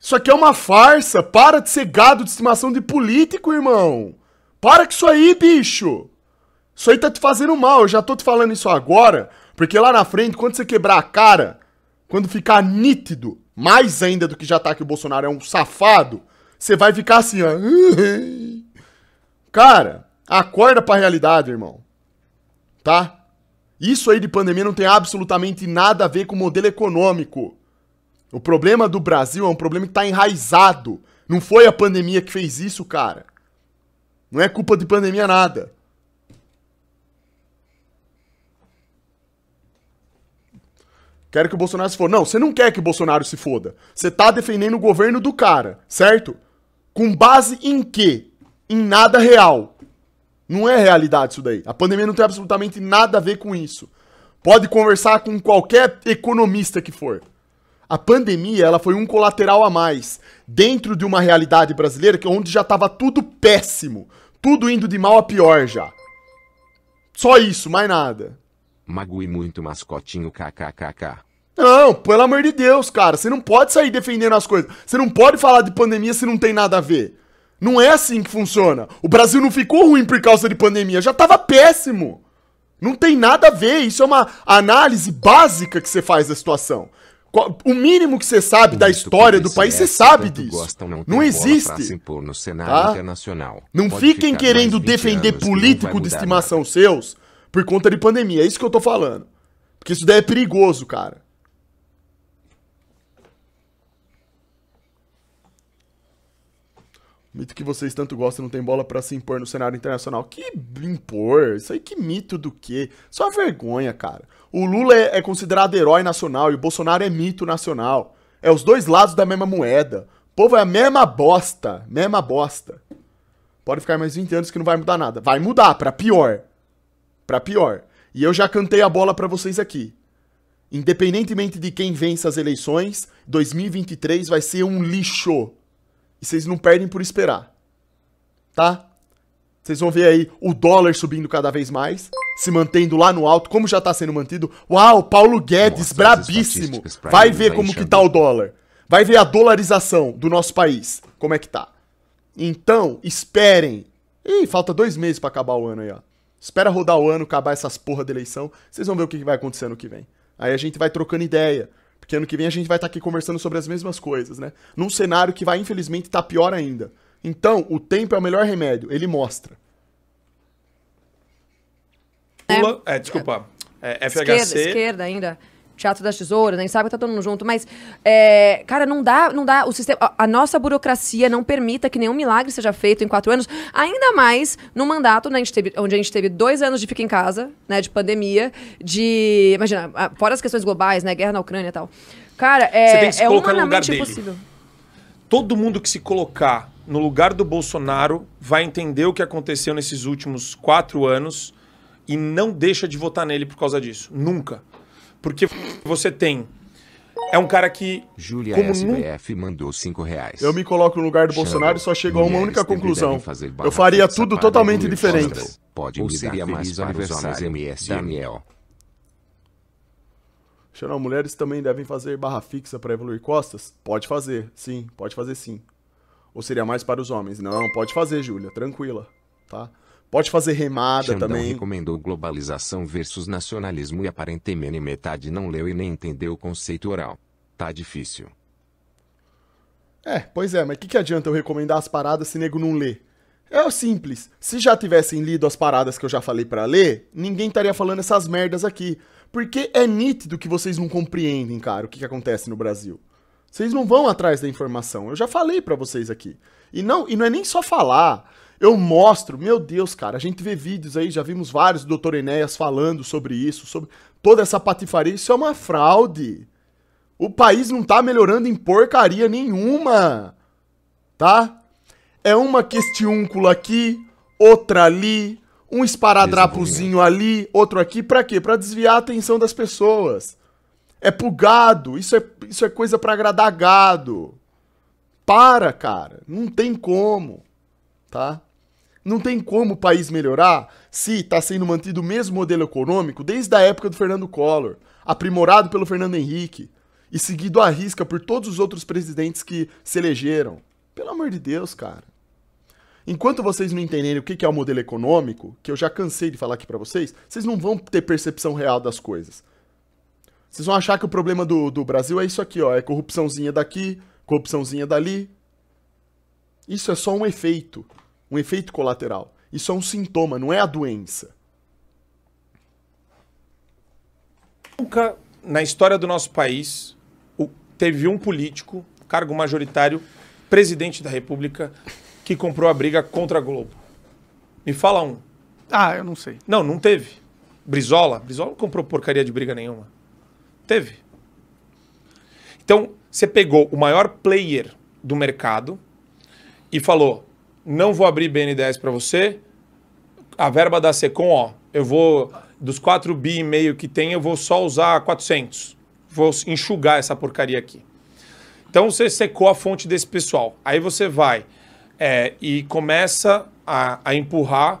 Isso aqui é uma farsa. Para de ser gado de estimação de político, irmão. Para com isso aí, bicho. Isso aí tá te fazendo mal. Eu já tô te falando isso agora. Porque lá na frente, quando você quebrar a cara, quando ficar nítido, mais ainda do que já tá que o Bolsonaro é um safado, você vai ficar assim, ó. Cara, acorda pra realidade, irmão. Tá? Isso aí de pandemia não tem absolutamente nada a ver com o modelo econômico. O problema do Brasil é um problema que tá enraizado. Não foi a pandemia que fez isso, cara. Não é culpa de pandemia nada. Quero que o Bolsonaro se foda. Não, você não quer que o Bolsonaro se foda. Você tá defendendo o governo do cara, certo? Com base em quê? Em nada real. Não é realidade isso daí. A pandemia não tem absolutamente nada a ver com isso. Pode conversar com qualquer economista que for. A pandemia ela foi um colateral a mais dentro de uma realidade brasileira que é onde já estava tudo péssimo, tudo indo de mal a pior já. Só isso, mais nada. Magui muito mascotinho kkkk. Não, pelo amor de Deus, cara. Você não pode sair defendendo as coisas. Você não pode falar de pandemia se não tem nada a ver. Não é assim que funciona. O Brasil não ficou ruim por causa de pandemia, já tava péssimo. Não tem nada a ver. Isso é uma análise básica que você faz da situação. O mínimo que você sabe da história do país, você sabe disso. Gostam, não, não existe. Tá? Não Pode fiquem querendo defender político de estimação nada. seus por conta de pandemia. É isso que eu tô falando. Porque isso daí é perigoso, cara. Mito que vocês tanto gostam, não tem bola para se impor no cenário internacional. Que impor? Isso aí que mito do quê? Só vergonha, cara. O Lula é, é, considerado herói nacional e o Bolsonaro é mito nacional. É os dois lados da mesma moeda. O povo é a mesma bosta. Mesma bosta. Pode ficar mais 20 anos que não vai mudar nada. Vai mudar, para pior. para pior. E eu já cantei a bola para vocês aqui. Independentemente de quem vença as eleições, 2023 vai ser um lixo. E vocês não perdem por esperar. Tá? Vocês vão ver aí o dólar subindo cada vez mais, se mantendo lá no alto, como já está sendo mantido. Uau, Paulo Guedes, Mostra brabíssimo. Vai ver como que tá o dólar. Vai ver a dolarização do nosso país, como é que tá. Então, esperem. Ih, falta dois meses para acabar o ano aí, ó. Espera rodar o ano, acabar essas porra de eleição. Vocês vão ver o que vai acontecer no que vem. Aí a gente vai trocando ideia. Porque ano que vem a gente vai estar tá aqui conversando sobre as mesmas coisas, né? Num cenário que vai, infelizmente, estar tá pior ainda. Então, o tempo é o melhor remédio, ele mostra. É. Pula. é, desculpa. É, FHC. Esquerda, esquerda ainda. Teatro das Tesouras, nem sabe que tá todo mundo junto, mas é, cara, não dá, não dá. O sistema, a, a, nossa burocracia não permita que nenhum milagre seja feito em quatro anos, ainda mais no mandato, né, a gente teve, onde a gente teve dois anos de fica em casa, né, de pandemia, de imagina, fora as questões globais, né, guerra na Ucrânia e tal. Cara, é, é humanamente impossível. Todo mundo que se colocar no lugar do Bolsonaro vai entender o que aconteceu nesses últimos quatro anos e não deixa de votar nele por causa disso, nunca. Porque você tem. É um cara que. Júlia SBF mandou 5 reais. Eu me coloco no lugar do Chama. Bolsonaro e só chego a uma única conclusão. Eu faria tudo totalmente diferente. Contra. Pode Ou me seria dar feliz mais aniversário, MS Daniel. Xanão, mulheres também devem fazer barra fixa para evoluir costas? Pode fazer, sim, pode fazer sim. Ou seria mais para os homens? Não, pode fazer, Júlia, tranquila, tá? Pode fazer remada Xandão também. recomendou globalização versus nacionalismo e aparentemente metade não leu e nem entendeu o conceito oral. Tá difícil. É, pois é, mas o que, que adianta eu recomendar as paradas se nego não lê? É o simples. Se já tivessem lido as paradas que eu já falei para ler, ninguém estaria falando essas merdas aqui. Porque é nítido que vocês não compreendem, cara, o que, que acontece no Brasil. Vocês não vão atrás da informação. Eu já falei para vocês aqui. E não, e não é nem só falar. Eu mostro, meu Deus, cara, a gente vê vídeos aí, já vimos vários doutor Enéas falando sobre isso, sobre toda essa patifaria. Isso é uma fraude. O país não tá melhorando em porcaria nenhuma. Tá? É uma questiúncula aqui, outra ali, um esparadrapozinho ali, outro aqui, para quê? Para desviar a atenção das pessoas. É pro gado, isso é, isso é coisa para agradar gado. Para, cara, não tem como, tá? Não tem como o país melhorar se está sendo mantido o mesmo modelo econômico desde a época do Fernando Collor, aprimorado pelo Fernando Henrique e seguido à risca por todos os outros presidentes que se elegeram. Pelo amor de Deus, cara. Enquanto vocês não entenderem o que é o modelo econômico, que eu já cansei de falar aqui para vocês, vocês não vão ter percepção real das coisas. Vocês vão achar que o problema do, do Brasil é isso aqui, ó. É corrupçãozinha daqui, corrupçãozinha dali. Isso é só um efeito um efeito colateral. Isso é um sintoma, não é a doença. Nunca na história do nosso país teve um político, cargo majoritário, presidente da República, que comprou a briga contra a Globo. Me fala um. Ah, eu não sei. Não, não teve. Brizola? Brizola não comprou porcaria de briga nenhuma. Teve. Então, você pegou o maior player do mercado e falou: não vou abrir BN10 para você. A verba da Secom, ó, eu vou dos 4 bi e meio que tem, eu vou só usar 400. Vou enxugar essa porcaria aqui. Então você secou a fonte desse pessoal. Aí você vai é, e começa a, a empurrar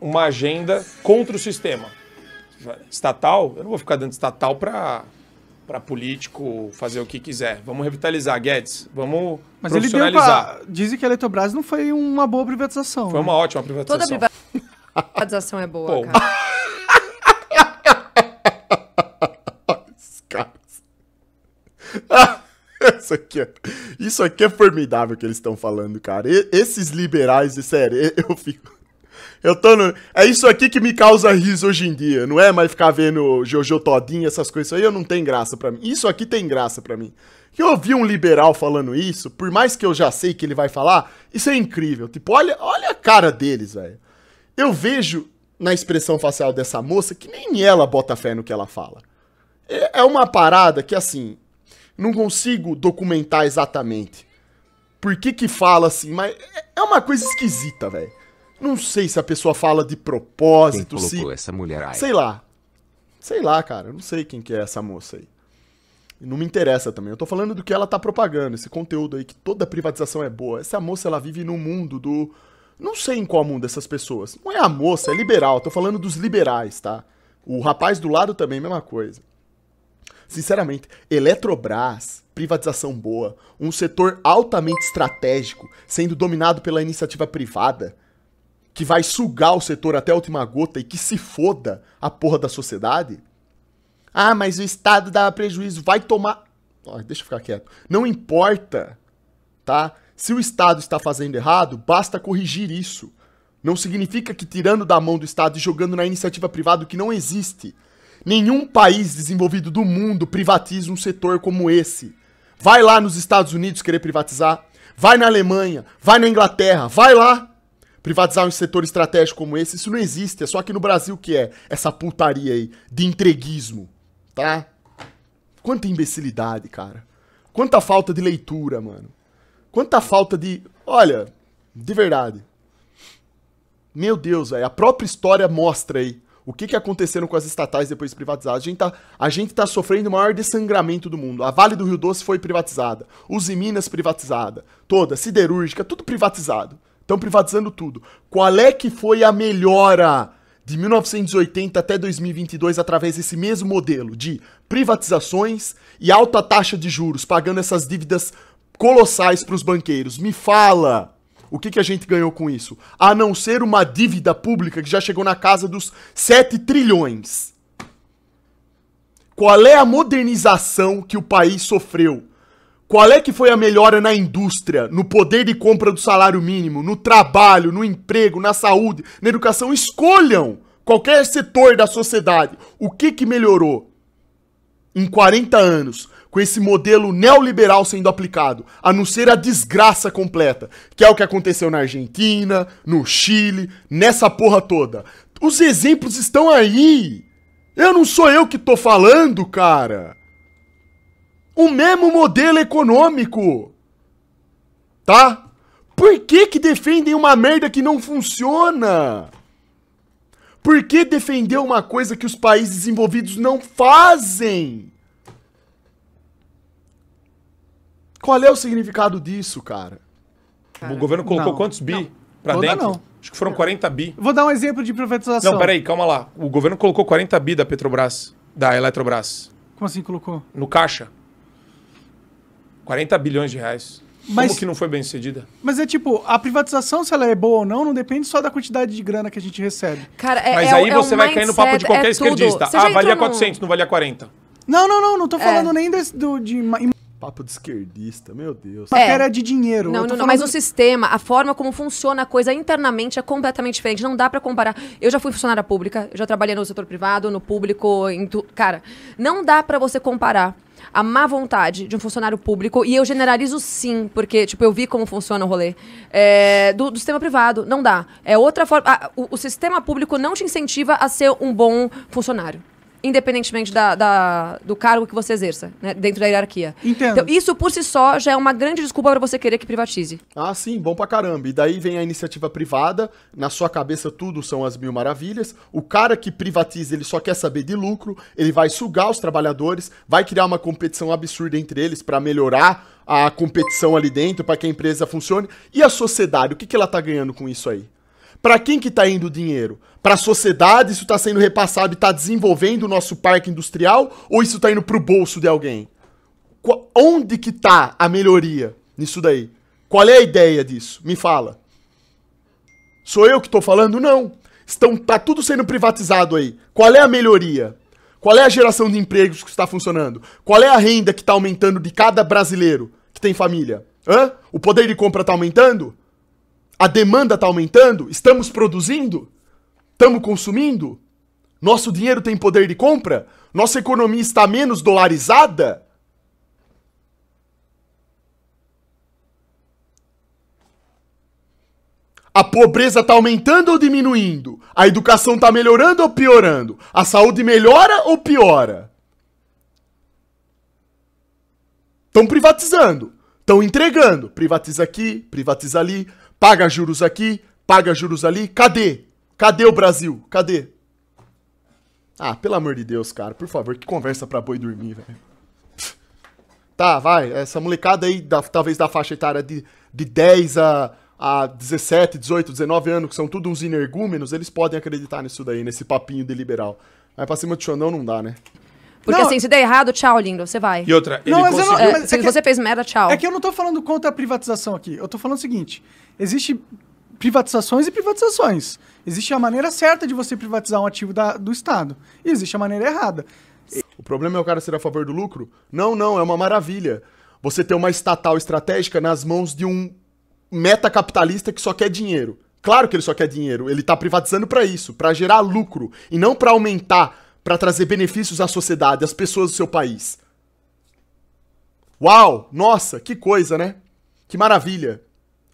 uma agenda contra o sistema estatal. Eu não vou ficar dando estatal para para político fazer o que quiser. Vamos revitalizar, Guedes. Vamos Mas profissionalizar. Ele pra... Dizem que a Eletrobras não foi uma boa privatização. Foi né? uma ótima privatização. Toda privatização é boa, Pô. cara. Isso aqui, é, isso aqui é formidável que eles estão falando, cara. E, esses liberais, sério, eu fico. Eu tô no... É isso aqui que me causa riso hoje em dia. Não é mais ficar vendo Jojo Todinho, essas coisas aí, eu não tem graça para mim. Isso aqui tem graça para mim. Que eu ouvi um liberal falando isso, por mais que eu já sei que ele vai falar, isso é incrível. Tipo, olha, olha a cara deles, velho. Eu vejo na expressão facial dessa moça que nem ela bota fé no que ela fala. É, é uma parada que, assim, não consigo documentar exatamente. Por que que fala assim, mas é, é uma coisa esquisita, velho. Não sei se a pessoa fala de propósito, quem colocou se... essa mulher aí? Sei lá. Sei lá, cara. Eu não sei quem que é essa moça aí. Não me interessa também. Eu tô falando do que ela tá propagando, esse conteúdo aí que toda privatização é boa. Essa moça, ela vive no mundo do... Não sei em qual mundo essas pessoas. Não é a moça, é liberal. Eu tô falando dos liberais, tá? O rapaz do lado também, mesma coisa. Sinceramente, Eletrobras, privatização boa, um setor altamente estratégico, sendo dominado pela iniciativa privada que vai sugar o setor até a última gota e que se foda a porra da sociedade? Ah, mas o Estado dá prejuízo, vai tomar. Oh, deixa eu ficar quieto. Não importa, tá? Se o Estado está fazendo errado, basta corrigir isso. Não significa que tirando da mão do Estado e jogando na iniciativa privada que não existe. Nenhum país desenvolvido do mundo privatiza um setor como esse. Vai lá nos Estados Unidos querer privatizar, vai na Alemanha, vai na Inglaterra, vai lá privatizar um setor estratégico como esse, isso não existe. É só aqui no Brasil que é essa putaria aí de entreguismo, tá? Quanta imbecilidade, cara. Quanta falta de leitura, mano. Quanta falta de. Olha, de verdade. Meu Deus, velho. A própria história mostra aí o que, que aconteceram com as estatais depois privatizadas. A gente, tá, a gente tá sofrendo o maior desangramento do mundo. A Vale do Rio Doce foi privatizada. Uzi Minas privatizada. Toda, siderúrgica, tudo privatizado. Estão privatizando tudo. Qual é que foi a melhora de 1980 até 2022 através desse mesmo modelo de privatizações e alta taxa de juros, pagando essas dívidas colossais para os banqueiros? Me fala! O que, que a gente ganhou com isso? A não ser uma dívida pública que já chegou na casa dos 7 trilhões. Qual é a modernização que o país sofreu qual é que foi a melhora na indústria, no poder de compra do salário mínimo, no trabalho, no emprego, na saúde, na educação? Escolham qualquer setor da sociedade. O que que melhorou em 40 anos com esse modelo neoliberal sendo aplicado, a não ser a desgraça completa, que é o que aconteceu na Argentina, no Chile, nessa porra toda. Os exemplos estão aí. Eu não sou eu que tô falando, cara o mesmo modelo econômico. Tá? Por que que defendem uma merda que não funciona? Por que defender uma coisa que os países desenvolvidos não fazem? Qual é o significado disso, cara? cara o governo colocou não, quantos bi para dentro? Não. Acho que foram 40 bi. Vou dar um exemplo de privatização. Não, peraí, calma lá. O governo colocou 40 bi da Petrobras, da Eletrobras. Como assim colocou? No caixa. 40 bilhões de reais. Mas, Como que não foi bem sucedida? Mas é tipo, a privatização, se ela é boa ou não, não depende só da quantidade de grana que a gente recebe. Cara, é, mas é, aí é você um vai cair no papo de qualquer é esquerdista. ah, valia 400, no... não valia 40. Não, não, não, não tô é. falando nem desse, do, de... Papo de esquerdista, meu Deus. É. Era de dinheiro. Não, não, não mas o sistema, a forma como funciona a coisa internamente é completamente diferente. Não dá para comparar. Eu já fui funcionária pública, já trabalhei no setor privado, no público, tu... cara, não dá para você comparar a má vontade de um funcionário público, e eu generalizo sim, porque, tipo, eu vi como funciona o rolê, é, do, do, sistema privado. Não dá. É outra forma. o, o sistema público não te incentiva a ser um bom funcionário independentemente da, da, do cargo que você exerça, né, dentro da hierarquia. Entendo. Então, isso por si só já é uma grande desculpa para você querer que privatize. Ah, sim, bom pra caramba. E daí vem a iniciativa privada, na sua cabeça tudo são as mil maravilhas. O cara que privatiza, ele só quer saber de lucro, ele vai sugar os trabalhadores, vai criar uma competição absurda entre eles para melhorar a competição ali dentro, para que a empresa funcione. E a sociedade, o que, que ela tá ganhando com isso aí? Para quem que tá indo o dinheiro? para a sociedade? Isso está sendo repassado e está desenvolvendo o nosso parque industrial? Ou isso está indo para o bolso de alguém? Qu onde que está a melhoria nisso daí? Qual é a ideia disso? Me fala. Sou eu que estou falando? Não. Estão, tá tudo sendo privatizado aí. Qual é a melhoria? Qual é a geração de empregos que está funcionando? Qual é a renda que está aumentando de cada brasileiro que tem família? Hã? O poder de compra está aumentando? A demanda está aumentando? Estamos produzindo? Estamos consumindo? Nosso dinheiro tem poder de compra? Nossa economia está menos dolarizada? A pobreza está aumentando ou diminuindo? A educação está melhorando ou piorando? A saúde melhora ou piora? Estão privatizando, estão entregando. Privatiza aqui, privatiza ali, paga juros aqui, paga juros ali. Cadê? Cadê o Brasil? Cadê? Ah, pelo amor de Deus, cara. Por favor, que conversa pra boi dormir, velho. Tá, vai. Essa molecada aí, da, talvez da faixa etária de, de 10 a, a 17, 18, 19 anos, que são tudo uns energúmenos, eles podem acreditar nisso daí, nesse papinho de liberal. Mas pra cima de Xandão não dá, né? Porque não. assim, se der errado, tchau, lindo, você vai. E outra, não, não, é, é se você fez merda, tchau. É que eu não tô falando contra a privatização aqui. Eu tô falando o seguinte: existe privatizações e privatizações. Existe a maneira certa de você privatizar um ativo da, do Estado. E existe a maneira errada. O problema é o cara ser a favor do lucro? Não, não, é uma maravilha. Você ter uma estatal estratégica nas mãos de um meta capitalista que só quer dinheiro. Claro que ele só quer dinheiro, ele está privatizando para isso, para gerar lucro e não para aumentar, para trazer benefícios à sociedade, às pessoas do seu país. Uau, nossa, que coisa, né? Que maravilha.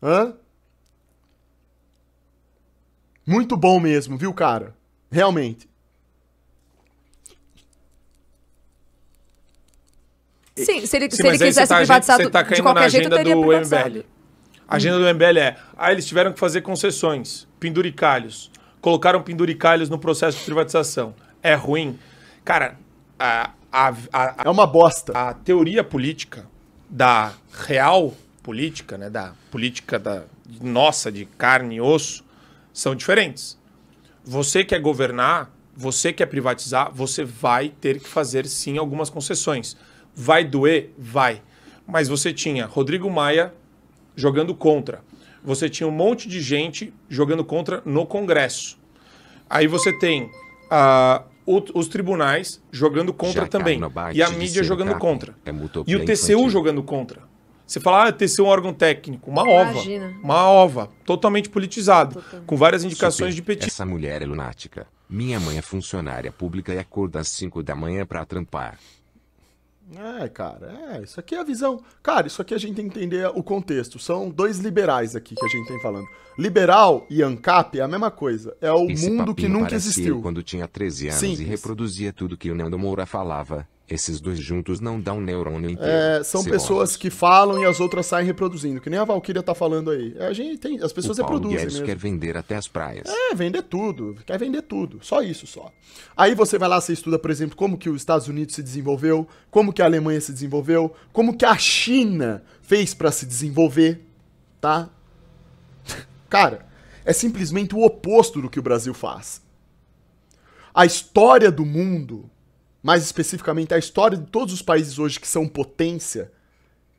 Hã? Muito bom mesmo, viu, cara? Realmente. Sim, se ele, Sim, se ele quisesse tá, privatizar gente, tá do, tá de qualquer jeito, do MBL. A agenda do MBL é, ah, eles tiveram que fazer concessões, penduricalhos. Colocaram penduricalhos no processo de privatização. É ruim. Cara, a, a, a, é uma bosta. A teoria política da real política, né, da política da nossa de carne e osso, são diferentes. Você quer governar, você quer privatizar, você vai ter que fazer sim algumas concessões. Vai doer? Vai. Mas você tinha Rodrigo Maia jogando contra. Você tinha um monte de gente jogando contra no Congresso. Aí você tem uh, os tribunais jogando contra tá também. E a mídia jogando contra. É e o TCU infantil. jogando contra. Você fala, ah, ter um órgão técnico, uma Imagina. ova. Uma ova, totalmente politizado, totalmente. com várias indicações Super. de petição. Essa mulher é lunática. Minha mãe é funcionária pública e acorda às 5 da manhã para trampar. É, cara, é, isso aqui é a visão. Cara, isso aqui a gente tem que entender o contexto. São dois liberais aqui que a gente tem falando. Liberal e ANCAP é a mesma coisa. É o Esse mundo que nunca existiu. quando tinha 13 anos e reproduzia tudo que o Nando Moura falava. Esses dois juntos não dão um neurônio inteiro. É, são pessoas que falam e as outras saem reproduzindo, que nem a Valkyria tá falando aí. A gente tem, as pessoas o Paulo reproduzem Guedes mesmo. quer vender até as praias. É, vender tudo, quer vender tudo, só isso só. Aí você vai lá, você estuda, por exemplo, como que os Estados Unidos se desenvolveu, como que a Alemanha se desenvolveu, como que a China fez para se desenvolver, tá? Cara, é simplesmente o oposto do que o Brasil faz. A história do mundo mais especificamente a história de todos os países hoje que são potência,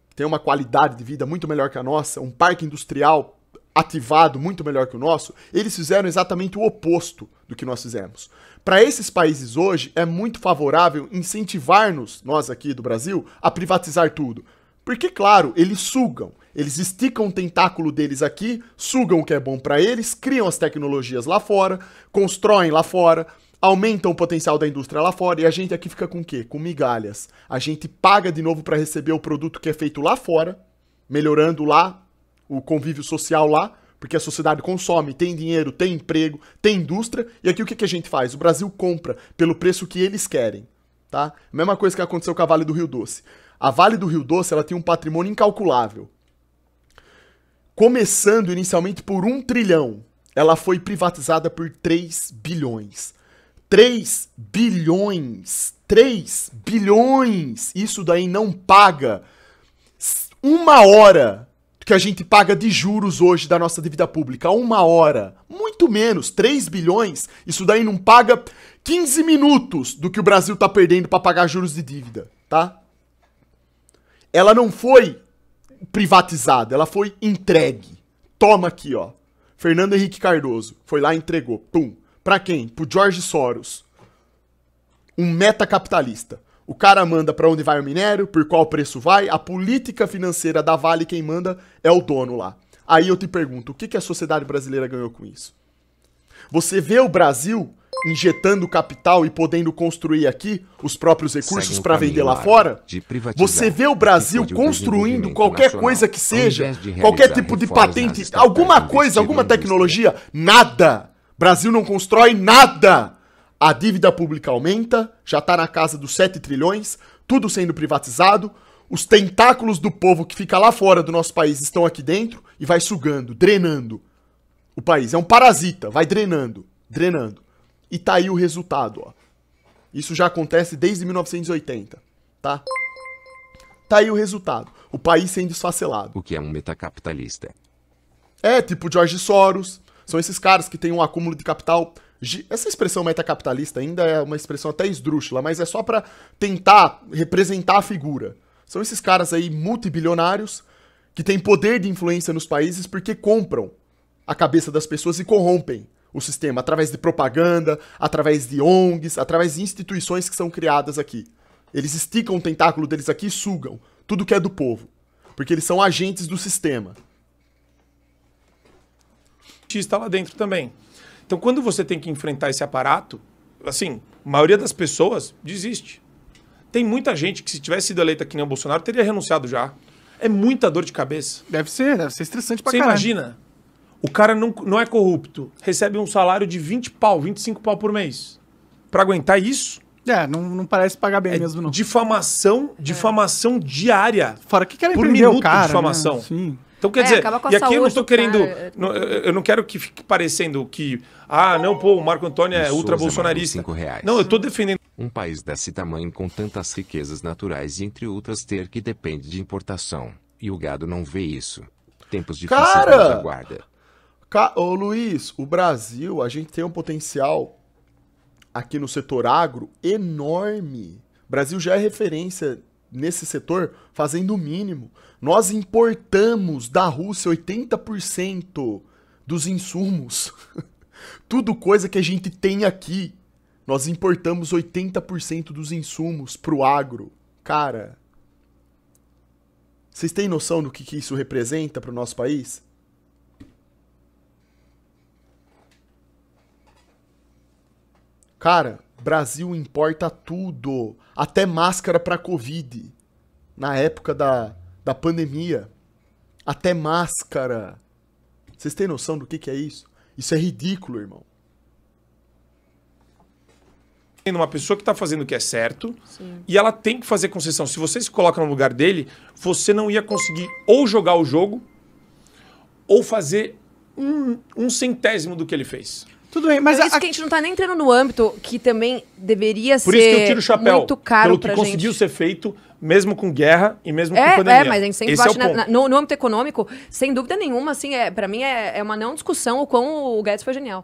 que tem uma qualidade de vida muito melhor que a nossa, um parque industrial ativado muito melhor que o nosso, eles fizeram exatamente o oposto do que nós fizemos. Para esses países hoje, é muito favorável incentivar-nos, nós aqui do Brasil, a privatizar tudo. Porque, claro, eles sugam, eles esticam o tentáculo deles aqui, sugam o que é bom para eles, criam as tecnologias lá fora, constroem lá fora aumentam o potencial da indústria lá fora e a gente aqui fica com o quê? Com migalhas. A gente paga de novo para receber o produto que é feito lá fora, melhorando lá o convívio social lá, porque a sociedade consome, tem dinheiro, tem emprego, tem indústria, e aqui o que, que a gente faz? O Brasil compra pelo preço que eles querem, tá? Mesma coisa que aconteceu com a Vale do Rio Doce. A Vale do Rio Doce, ela tem um patrimônio incalculável. Começando inicialmente por um trilhão, ela foi privatizada por 3 bilhões. 3 bilhões. 3 bilhões. Isso daí não paga uma hora que a gente paga de juros hoje da nossa dívida pública. Uma hora. Muito menos. 3 bilhões. Isso daí não paga 15 minutos do que o Brasil tá perdendo para pagar juros de dívida, tá? Ela não foi privatizada, ela foi entregue. Toma aqui, ó. Fernando Henrique Cardoso foi lá e entregou. Pum. Para quem? Pro George Soros. Um metacapitalista. O cara manda para onde vai o minério, por qual preço vai, a política financeira da Vale quem manda é o dono lá. Aí eu te pergunto, o que, que a sociedade brasileira ganhou com isso? Você vê o Brasil injetando capital e podendo construir aqui os próprios recursos para vender lá fora? Você vê o Brasil construindo qualquer coisa que seja, qualquer tipo de patente, alguma coisa, alguma tecnologia? Nada! Brasil não constrói nada. A dívida pública aumenta, já está na casa dos 7 trilhões, tudo sendo privatizado. Os tentáculos do povo que fica lá fora do nosso país estão aqui dentro e vai sugando, drenando o país. É um parasita, vai drenando, drenando. E tá aí o resultado, ó. Isso já acontece desde 1980, tá? Tá aí o resultado. O país sendo esfacelado. O que é um metacapitalista? É, tipo George Soros, são esses caras que têm um acúmulo de capital. Essa expressão metacapitalista ainda é uma expressão até esdrúxula, mas é só para tentar representar a figura. São esses caras aí multibilionários que têm poder de influência nos países porque compram a cabeça das pessoas e corrompem o sistema através de propaganda, através de ONGs, através de instituições que são criadas aqui. Eles esticam o tentáculo deles aqui e sugam tudo que é do povo, porque eles são agentes do sistema artista lá dentro também. Então, quando você tem que enfrentar esse aparato, assim, a maioria das pessoas desiste. Tem muita gente que, se tivesse sido eleita que nem o Bolsonaro, teria renunciado já. É muita dor de cabeça. Deve ser, deve ser estressante pra Você caralho. imagina, o cara não, não é corrupto, recebe um salário de 20 pau, 25 pau por mês. Pra aguentar isso, É, não, não parece pagar bem é mesmo, não. difamação, é. difamação diária. Fora que querem por prender o cara? de né? difamação. Sim. Então, quer é, dizer, e aqui eu não estou querendo. Não, eu não quero que fique parecendo que. Ah, não, pô, o Marco Antônio é ultra-bolsonarista. Não, eu estou defendendo. Um país desse tamanho com tantas riquezas naturais e, entre outras, ter que depende de importação. E o gado não vê isso. Tempos difíceis Cara! aguarda. Ca... Ô, Luiz, o Brasil, a gente tem um potencial aqui no setor agro enorme. O Brasil já é referência nesse setor fazendo o mínimo. Nós importamos da Rússia 80% dos insumos. Tudo coisa que a gente tem aqui. Nós importamos 80% dos insumos pro agro. Cara, vocês têm noção do que, que isso representa para o nosso país? Cara, Brasil importa tudo, até máscara para Covid. Na época da, da pandemia, até máscara. Vocês têm noção do que, que é isso? Isso é ridículo, irmão. Uma pessoa que tá fazendo o que é certo Sim. e ela tem que fazer concessão. Se você se coloca no lugar dele, você não ia conseguir ou jogar o jogo ou fazer um, um centésimo do que ele fez. Tudo bem, mas. Por isso a... que a gente não tá nem entrando no âmbito que também deveria Por ser. Por isso que eu tiro o chapéu. Muito caro pelo que gente. conseguiu ser feito, mesmo com guerra e mesmo é, com é, pandemia. É, mas a gente sempre é bate é na, na, no, no âmbito econômico, sem dúvida nenhuma, assim, é, para mim é, é uma não discussão o quão o Guedes foi genial.